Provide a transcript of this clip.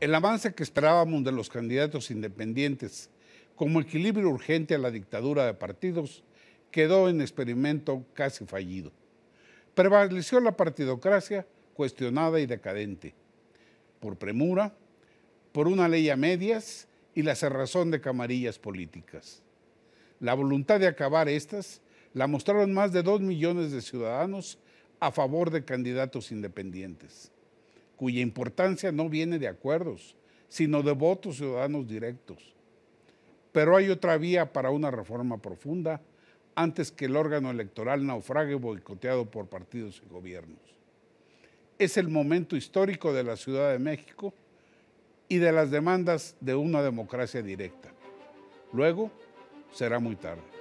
El avance que esperábamos de los candidatos independientes como equilibrio urgente a la dictadura de partidos quedó en experimento casi fallido. Prevaleció la partidocracia cuestionada y decadente, por premura, por una ley a medias y la cerrazón de camarillas políticas. La voluntad de acabar estas la mostraron más de dos millones de ciudadanos a favor de candidatos independientes, cuya importancia no viene de acuerdos, sino de votos ciudadanos directos. Pero hay otra vía para una reforma profunda antes que el órgano electoral naufrague boicoteado por partidos y gobiernos. Es el momento histórico de la Ciudad de México y de las demandas de una democracia directa. Luego será muy tarde.